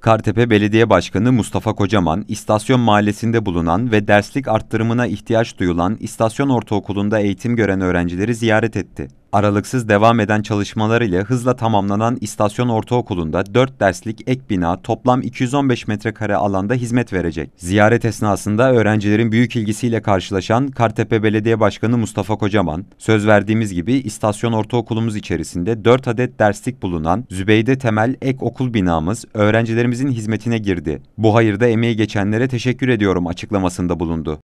Kartepe Belediye Başkanı Mustafa Kocaman, istasyon mahallesinde bulunan ve derslik arttırımına ihtiyaç duyulan istasyon ortaokulunda eğitim gören öğrencileri ziyaret etti. Aralıksız devam eden çalışmalar ile hızla tamamlanan İstasyon Ortaokulu'nda 4 derslik ek bina toplam 215 metrekare alanda hizmet verecek. Ziyaret esnasında öğrencilerin büyük ilgisiyle karşılaşan Kartepe Belediye Başkanı Mustafa Kocaman, söz verdiğimiz gibi İstasyon Ortaokulumuz içerisinde 4 adet derslik bulunan Zübeyde Temel ek okul binamız öğrencilerimizin hizmetine girdi. Bu hayırda emeği geçenlere teşekkür ediyorum açıklamasında bulundu.